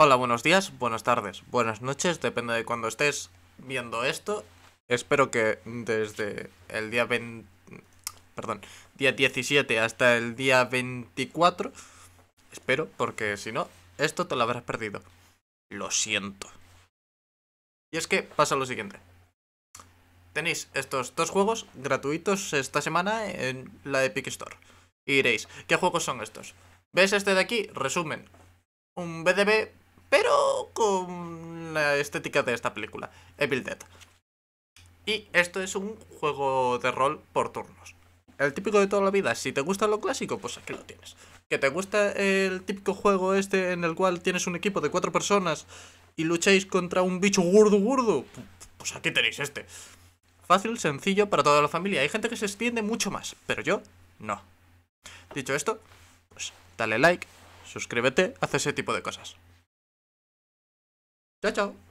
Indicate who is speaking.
Speaker 1: Hola, buenos días, buenas tardes, buenas noches, depende de cuando estés viendo esto. Espero que desde el día 20, perdón, día 17 hasta el día 24, espero, porque si no, esto te lo habrás perdido. Lo siento. Y es que pasa lo siguiente. Tenéis estos dos juegos gratuitos esta semana en la Epic Store. Y diréis, ¿qué juegos son estos? ¿Ves este de aquí? Resumen. Un BDB pero con la estética de esta película, Evil Dead. Y esto es un juego de rol por turnos. El típico de toda la vida, si te gusta lo clásico, pues aquí lo tienes. Que te gusta el típico juego este en el cual tienes un equipo de cuatro personas y lucháis contra un bicho gordo gordo, pues aquí tenéis este. Fácil, sencillo, para toda la familia. Hay gente que se extiende mucho más, pero yo no. Dicho esto, pues dale like, suscríbete, haz ese tipo de cosas. 再见。